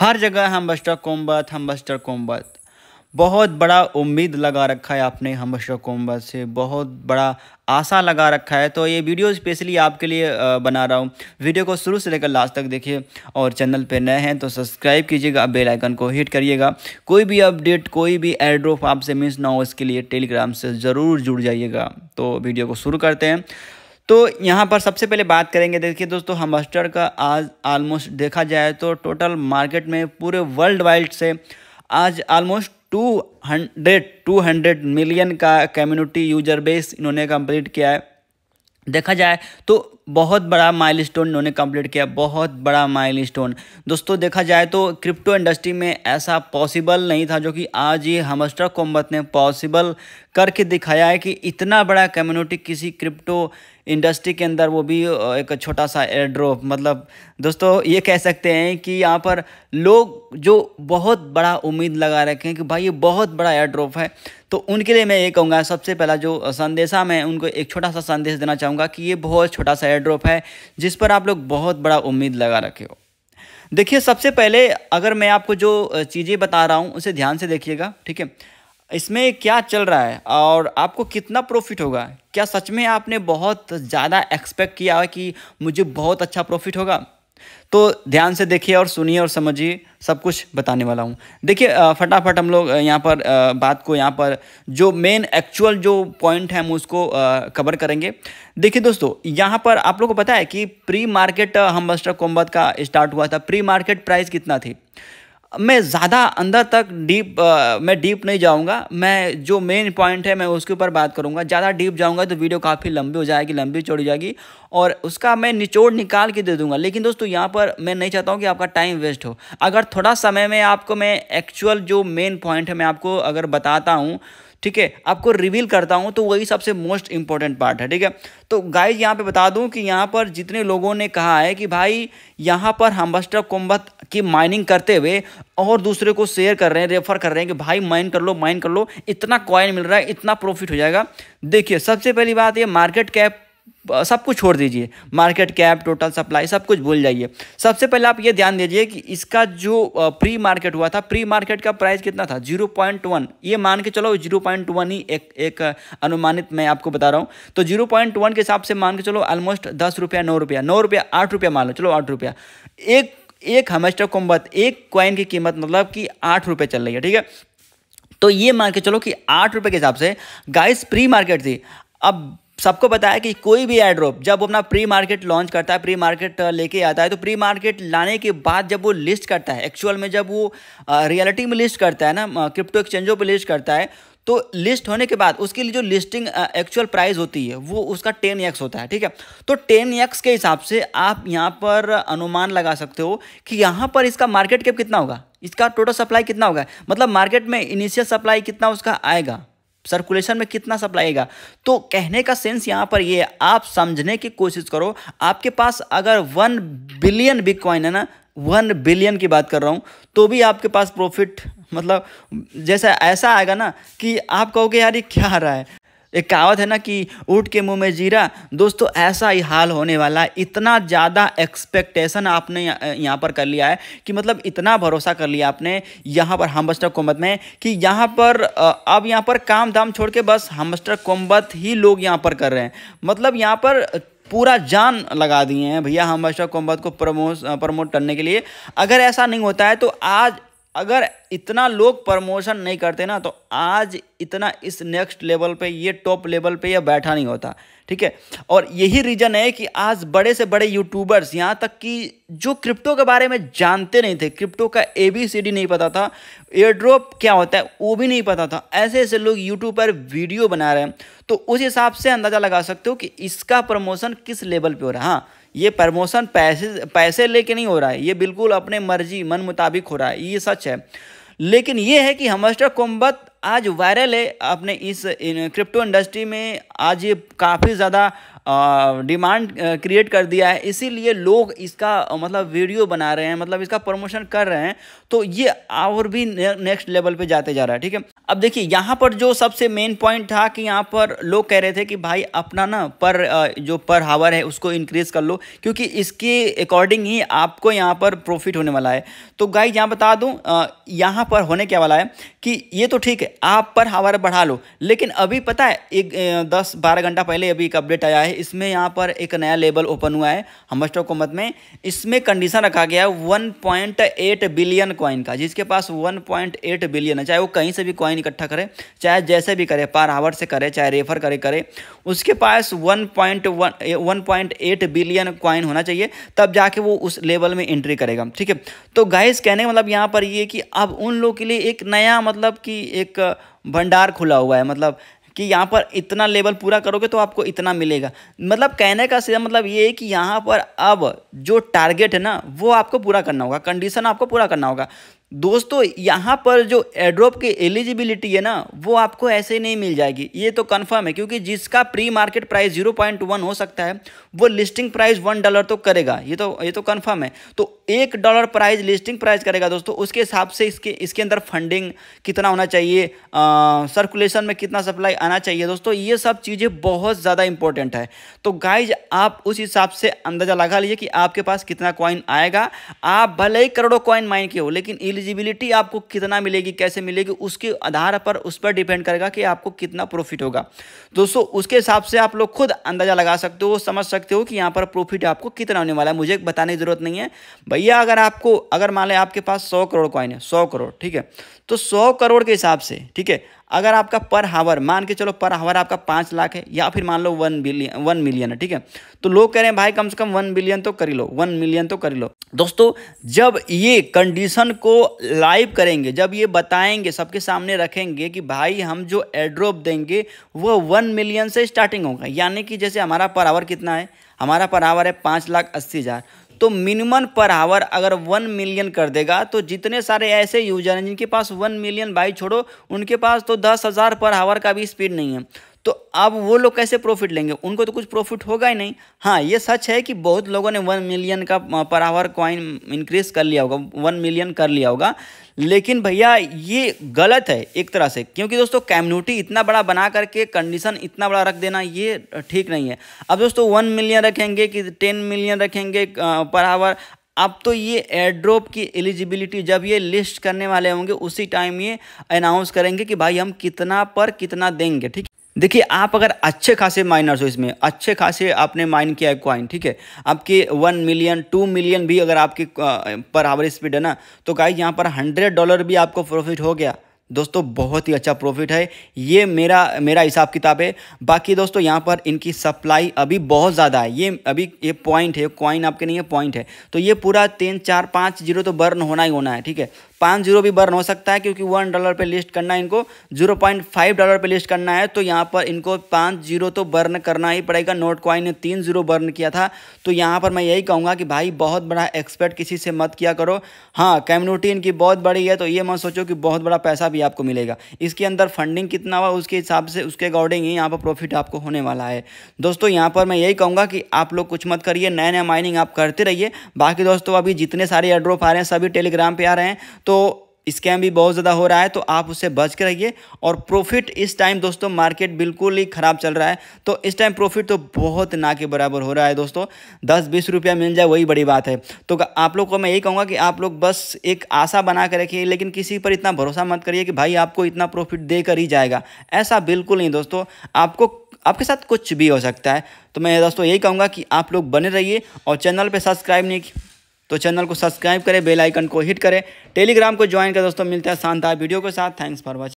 हर जगह हमबस्टर कोम्बत हमबस्टर कोम्बत बहुत बड़ा उम्मीद लगा रखा है आपने हमबस्टर कोम्बत से बहुत बड़ा आशा लगा रखा है तो ये वीडियो स्पेशली आपके लिए बना रहा हूँ वीडियो को शुरू से लेकर लास्ट तक देखिए और चैनल पे नए हैं तो सब्सक्राइब कीजिएगा बेल आइकन को हिट करिएगा कोई भी अपडेट कोई भी एड्रोफ आपसे मिस ना हो इसके लिए टेलीग्राम से ज़रूर जुड़ जाइएगा तो वीडियो को शुरू करते हैं तो यहाँ पर सबसे पहले बात करेंगे देखिए दोस्तों हमस्टर का आज ऑलमोस्ट देखा जाए तो टोटल मार्केट में पूरे वर्ल्ड वाइड से आज almost two hundred two hundred million का कम्युनिटी यूजर बेस इन्होंने कंप्लीट किया है देखा जाए तो बहुत बड़ा माइलस्टोन इन्होंने कंप्लीट किया बहुत बड़ा माइलस्टोन दोस्तों देखा जाए तो क्रिप्टो इंडस्ट्री में ऐसा पॉसिबल नहीं था जो कि आज ये हमस्टर कोम्बत ने पॉसिबल करके दिखाया है कि इतना बड़ा कम्युनिटी किसी क्रिप्टो इंडस्ट्री के अंदर वो भी एक छोटा सा एयर ड्रॉप मतलब दोस्तों ये कह सकते हैं कि यहाँ पर लोग जो बहुत बड़ा उम्मीद लगा रखे हैं कि भाई ये बहुत बड़ा एयर ड्रॉप है तो उनके लिए मैं ये कहूँगा सबसे पहला जो संदेशा मैं उनको एक छोटा सा संदेश देना चाहूँगा कि ये बहुत छोटा सा एयर ड्रॉप है जिस पर आप लोग बहुत बड़ा उम्मीद लगा रखे हो देखिए सबसे पहले अगर मैं आपको जो चीज़ें बता रहा हूँ उसे ध्यान से देखिएगा ठीक है इसमें क्या चल रहा है और आपको कितना प्रॉफिट होगा क्या सच में आपने बहुत ज़्यादा एक्सपेक्ट किया है कि मुझे बहुत अच्छा प्रॉफिट होगा तो ध्यान से देखिए और सुनिए और समझिए सब कुछ बताने वाला हूँ देखिए फटाफट हम लोग यहाँ पर बात को यहाँ पर जो मेन एक्चुअल जो पॉइंट है हम उसको कवर करेंगे देखिए दोस्तों यहाँ पर आप लोग को पता है कि pre market Hamster Kombat का स्टार्ट हुआ था प्री मार्केट प्राइस कितना थी मैं ज़्यादा अंदर तक डीप आ, मैं डीप नहीं जाऊँगा मैं जो मेन पॉइंट है मैं उसके ऊपर बात करूँगा ज़्यादा डीप जाऊँगा तो वीडियो काफ़ी लंबी हो जाएगी लंबी चौड़ी जाएगी और उसका मैं निचोड़ निकाल के दे दूंगा लेकिन दोस्तों यहाँ पर मैं नहीं चाहता हूँ कि आपका टाइम वेस्ट हो अगर थोड़ा समय में आपको मैं एक्चुअल जो मेन पॉइंट है मैं आपको अगर बताता हूँ ठीक है आपको रिवील करता हूँ तो वही सबसे मोस्ट इंपॉर्टेंट पार्ट है ठीक है तो गाइज यहाँ पे बता दूँ कि यहाँ पर जितने लोगों ने कहा है कि भाई यहाँ पर हम बस्टर कोम्बत की माइनिंग करते हुए और दूसरे को शेयर कर रहे हैं रेफर कर रहे हैं कि भाई माइन कर लो माइन कर लो इतना कॉइन मिल रहा है इतना प्रॉफिट हो जाएगा देखिए सबसे पहली बात ये मार्केट कैप सब कुछ छोड़ दीजिए मार्केट कैप टोटल सप्लाई सब कुछ भूल जाइए सबसे पहले आप ये ध्यान दीजिए कि इसका जो प्री मार्केट हुआ था प्री मार्केट का प्राइस कितना था 0.1 ये मान के चलो 0.1 ही एक एक अनुमानित मैं आपको बता रहा हूँ तो 0.1 के हिसाब से मान के चलो ऑलमोस्ट दस रुपया नौ रुपया नौ रुपया आठ रुपया मान लो चलो आठ रुपया एक एक हमेस्टर कोम्बत एक क्वाइन की कीमत मतलब कि आठ रुपये चल रही है ठीक है तो ये मान के चलो कि आठ रुपये के हिसाब से गाइस प्री मार्केट थी अब सबको बताया कि कोई भी एड्रॉप जब अपना प्री मार्केट लॉन्च करता है प्री मार्केट uh, लेके आता है तो प्री मार्केट लाने के बाद जब वो लिस्ट करता है एक्चुअल में जब वो रियलिटी uh, में लिस्ट करता है ना क्रिप्टो एक्सचेंजों पर लिस्ट करता है तो लिस्ट होने के बाद उसके लिए जो लिस्टिंग एक्चुअल प्राइस होती है वो उसका टेन एक्स होता है ठीक है तो टेन एक्स के हिसाब से आप यहाँ पर अनुमान लगा सकते हो कि यहाँ पर इसका मार्केट कैप कितना होगा इसका टोटल सप्लाई कितना होगा मतलब मार्केट में इनिशियल सप्लाई कितना उसका आएगा सर्कुलेशन में कितना सप्लाई आएगा तो कहने का सेंस यहाँ पर ये आप समझने की कोशिश करो आपके पास अगर वन बिलियन बिटकॉइन है ना वन बिलियन की बात कर रहा हूँ तो भी आपके पास प्रॉफिट मतलब जैसा ऐसा आएगा ना कि आप कहोगे यार ये क्या आ रहा है एक कहावत है ना कि ऊँट के मुंह में जीरा दोस्तों ऐसा ही हाल होने वाला है इतना ज़्यादा एक्सपेक्टेशन आपने यहाँ पर कर लिया है कि मतलब इतना भरोसा कर लिया आपने यहाँ पर हमबस्टर कोम्बत में कि यहाँ पर अब यहाँ पर काम धाम छोड़ के बस हमबस्टर कोम्बत ही लोग यहाँ पर कर रहे हैं मतलब यहाँ पर पूरा जान लगा दिए हैं भैया हमबस्टर कोम्बत को प्रमोट प्रमोट करने के लिए अगर ऐसा नहीं होता है तो आज अगर इतना लोग प्रमोशन नहीं करते ना तो आज इतना इस नेक्स्ट लेवल पे ये टॉप लेवल पे यह बैठा नहीं होता ठीक है और यही रीज़न है कि आज बड़े से बड़े यूट्यूबर्स यहाँ तक कि जो क्रिप्टो के बारे में जानते नहीं थे क्रिप्टो का ए बी सी डी नहीं पता था एयरड्रॉप क्या होता है वो भी नहीं पता था ऐसे ऐसे लोग यूट्यूब पर वीडियो बना रहे हैं तो उस हिसाब से अंदाज़ा लगा सकते हो कि इसका प्रमोशन किस लेवल पर हो रहा है हाँ ये प्रमोशन पैसे पैसे लेके नहीं हो रहा है ये बिल्कुल अपने मर्जी मन मुताबिक हो रहा है ये सच है लेकिन ये है कि हमस्टर कोम्बत आज वायरल है अपने इस क्रिप्टो इंडस्ट्री में आज ये काफ़ी ज़्यादा डिमांड क्रिएट कर दिया है इसीलिए लोग इसका मतलब वीडियो बना रहे हैं मतलब इसका प्रमोशन कर रहे हैं तो ये और भी ने, नेक्स्ट लेवल पे जाते जा रहा है ठीक है अब देखिए यहाँ पर जो सबसे मेन पॉइंट था कि यहाँ पर लोग कह रहे थे कि भाई अपना ना पर जो पर हावर है उसको इंक्रीज़ कर लो क्योंकि इसके अकॉर्डिंग ही आपको यहाँ पर प्रॉफिट होने वाला है तो गाइज यहाँ बता दूँ यहाँ पर होने क्या वाला है कि ये तो ठीक है आप पर हावर बढ़ा लो लेकिन अभी पता है एक दस बारह घंटा पहले अभी एक अपडेट आया है इसमें यहाँ पर एक नया लेवल ओपन हुआ है हम स्टॉक कोमत में इसमें कंडीशन रखा गया है वन बिलियन कॉइन का जिसके पास वन बिलियन है चाहे वो कहीं से भी कॉइन इकट्ठा करे चाहे जैसे भी करे पर आवर से करे चाहे रेफर करे करे उसके पास one point one one point eight billion coin होना चाहिए तब जाके वो उस लेवल में एंट्री करेगा ठीक है तो गाइस कहने मतलब यहाँ पर ये कि अब उन लोग के लिए एक नया मतलब कि एक भंडार खुला हुआ है मतलब कि यहाँ पर इतना लेवल पूरा करोगे तो आपको इतना मिलेगा मतलब कहने का सीधा मतलब ये है कि यहाँ पर अब जो टारगेट है ना वो आपको पूरा करना होगा कंडीशन आपको पूरा करना होगा दोस्तों यहाँ पर जो एड्रॉप की एलिजिबिलिटी है ना वो आपको ऐसे नहीं मिल जाएगी ये तो कन्फर्म है क्योंकि जिसका pre market price zero point one हो सकता है वो लिस्टिंग प्राइस वन डॉलर तो करेगा ये तो ये तो कन्फर्म है तो एक डॉलर प्राइस लिस्टिंग प्राइस करेगा दोस्तों उसके हिसाब से इसके इसके अंदर फंडिंग कितना होना चाहिए सर्कुलेशन में कितना सप्लाई आना चाहिए दोस्तों ये सब चीज़ें बहुत ज़्यादा इंपॉर्टेंट है तो गाइज आप उस हिसाब से अंदाज़ा लगा लीजिए कि आपके पास कितना कॉइन आएगा आप भले ही करोड़ों कॉइन माइन के हो लेकिन एलिजिबिलिटी आपको कितना मिलेगी कैसे मिलेगी उसके आधार पर उस पर डिपेंड करेगा कि आपको कितना प्रॉफिट होगा दोस्तों उसके हिसाब से आप लोग खुद अंदाज़ा लगा सकते हो समझ सकते हो कि यहाँ पर प्रॉफिट आपको कितना होने वाला है मुझे बताने की ज़रूरत नहीं है भैया अगर आपको अगर मान लें आपके पास सौ करोड़ कॉइन है सौ करोड़ ठीक है तो सौ करोड़ के हिसाब से ठीक है अगर आपका पर हावर मान के चलो पर हावर आपका पाँच लाख है या फिर मान लो वन बिलियन वन मिलियन है ठीक है तो लोग कह रहे हैं भाई कम से कम वन बिलियन तो कर लो वन मिलियन तो कर लो दोस्तों जब ये कंडीशन को लाइव करेंगे जब ये बताएंगे सबके सामने रखेंगे कि भाई हम जो एड्रोप देंगे वह वन मिलियन से स्टार्टिंग होगा यानी कि जैसे हमारा पर आवर कितना है हमारा पर आवर है पाँच लाख अस्सी हज़ार तो मिनिमम पर आवर अगर वन मिलियन कर देगा तो जितने सारे ऐसे यूजर हैं जिनके पास वन मिलियन बाइक छोड़ो उनके पास तो दस हज़ार पर आवर का भी स्पीड नहीं है तो अब वो लोग कैसे प्रॉफिट लेंगे उनको तो कुछ प्रॉफिट होगा ही नहीं हाँ ये सच है कि बहुत लोगों ने वन मिलियन का पर आवर कॉइन इंक्रीज कर लिया होगा वन मिलियन कर लिया होगा लेकिन भैया ये गलत है एक तरह से क्योंकि दोस्तों कम्युनिटी इतना बड़ा बना करके कंडीशन इतना बड़ा रख देना ये ठीक नहीं है अब दोस्तों वन मिलियन रखेंगे कि टेन मिलियन रखेंगे पर आवर अब तो ये एड्रोप की एलिजिबिलिटी जब ये लिस्ट करने वाले होंगे उसी टाइम ये अनाउंस करेंगे कि भाई हम कितना पर कितना देंगे ठीक देखिए आप अगर अच्छे खासे माइनर्स हो इसमें अच्छे खासे आपने माइन किया है क्वाइन ठीक है आपके वन मिलियन टू मिलियन भी अगर आपकी पर आवर स्पीड है ना तो गाइज यहाँ पर हंड्रेड डॉलर भी आपको प्रॉफिट हो गया दोस्तों बहुत ही अच्छा प्रॉफिट है ये मेरा मेरा हिसाब किताब है बाकी दोस्तों यहाँ पर इनकी सप्लाई अभी बहुत ज़्यादा है ये अभी ये पॉइंट है कॉइन आपके नहीं है पॉइंट है तो ये पूरा तीन चार पाँच जीरो तो बर्न होना ही होना है ठीक है पाँच जीरो भी बर्न हो सकता है क्योंकि वन डॉलर पे लिस्ट करना है इनको जीरो पॉइंट फाइव डॉलर पे लिस्ट करना है तो यहाँ पर इनको पाँच जीरो तो बर्न करना ही पड़ेगा नोट कॉइन ने तीन जीरो बर्न किया था तो यहाँ पर मैं यही कहूँगा कि भाई बहुत बड़ा एक्सपेक्ट किसी से मत किया करो हाँ कम्युनिटी इनकी बहुत बड़ी है तो ये मत सोचो कि बहुत बड़ा पैसा भी आपको मिलेगा इसके अंदर फंडिंग कितना हुआ उसके हिसाब से उसके अकॉर्डिंग ही यहाँ पर प्रॉफिट आपको होने वाला है दोस्तों यहाँ पर मैं यही कहूँगा कि आप लोग कुछ मत करिए नया नया माइनिंग आप करते रहिए बाकी दोस्तों अभी जितने सारे एड्रोप आ रहे हैं सभी टेलीग्राम पर आ रहे हैं तो तो स्कैम भी बहुत ज़्यादा हो रहा है तो आप उससे बच के रहिए और प्रॉफिट इस टाइम दोस्तों मार्केट बिल्कुल ही ख़राब चल रहा है तो इस टाइम प्रॉफिट तो बहुत ना के बराबर हो रहा है दोस्तों दस बीस रुपया मिल जाए वही बड़ी बात है तो आप लोग को मैं यही कहूँगा कि आप लोग बस एक आशा बना कर रखिए लेकिन किसी पर इतना भरोसा मत करिए कि भाई आपको इतना प्रॉफिट दे कर ही जाएगा ऐसा बिल्कुल नहीं दोस्तों आपको आपके साथ कुछ भी हो सकता है तो मैं दोस्तों यही कहूँगा कि आप लोग बने रहिए और चैनल पर सब्सक्राइब नहीं तो चैनल को सब्सक्राइब करें बेल आइकन को हिट करें टेलीग्राम को ज्वाइन करें दोस्तों मिलते हैं शानदार वीडियो के साथ थैंक्स फॉर वॉचिंग